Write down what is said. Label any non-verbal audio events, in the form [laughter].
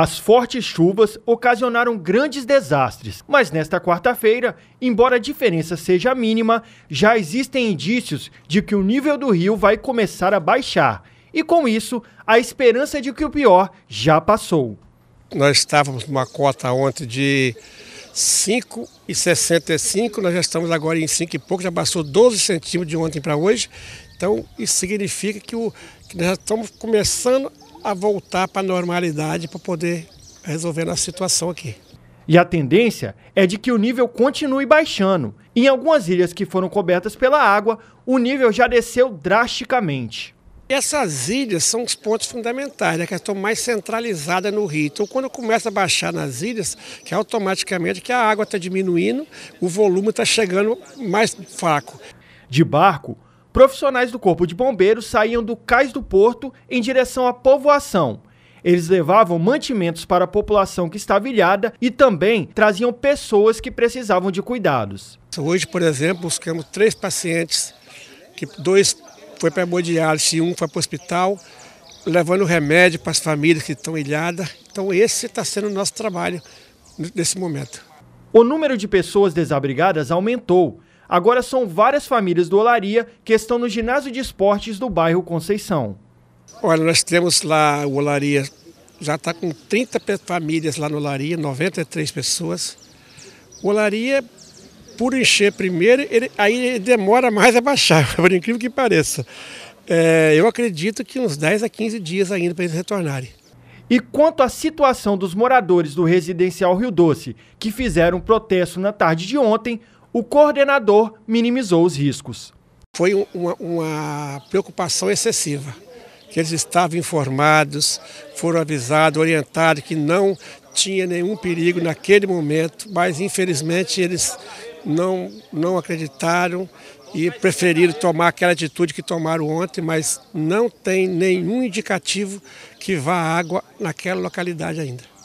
As fortes chuvas ocasionaram grandes desastres, mas nesta quarta-feira, embora a diferença seja mínima, já existem indícios de que o nível do rio vai começar a baixar. E com isso, a esperança de que o pior já passou. Nós estávamos numa cota ontem de 5,65, nós já estamos agora em 5 e pouco, já passou 12 centímetros de ontem para hoje. Então, isso significa que, o, que nós estamos começando a voltar para a normalidade para poder resolver a situação aqui. E a tendência é de que o nível continue baixando. Em algumas ilhas que foram cobertas pela água, o nível já desceu drasticamente. Essas ilhas são os pontos fundamentais, né, que estão mais centralizadas no rio. Então, quando começa a baixar nas ilhas, que é automaticamente que a água está diminuindo, o volume está chegando mais fraco. De barco, profissionais do Corpo de Bombeiros saíam do cais do porto em direção à povoação. Eles levavam mantimentos para a população que estava ilhada e também traziam pessoas que precisavam de cuidados. Hoje, por exemplo, buscamos três pacientes, que dois foi para a hemodiálise e um foi para o hospital, levando remédio para as famílias que estão ilhadas. Então esse está sendo o nosso trabalho nesse momento. O número de pessoas desabrigadas aumentou agora são várias famílias do Olaria que estão no ginásio de esportes do bairro Conceição. Olha, nós temos lá o Olaria, já está com 30 famílias lá no Olaria, 93 pessoas. O Olaria, por encher primeiro, ele, aí demora mais a baixar, [laughs] por incrível que pareça. É, eu acredito que uns 10 a 15 dias ainda para eles retornarem. E quanto à situação dos moradores do residencial Rio Doce, que fizeram protesto na tarde de ontem, o coordenador minimizou os riscos. Foi uma, uma preocupação excessiva, que eles estavam informados, foram avisados, orientados que não tinha nenhum perigo naquele momento, mas infelizmente eles não, não acreditaram e preferiram tomar aquela atitude que tomaram ontem, mas não tem nenhum indicativo que vá água naquela localidade ainda.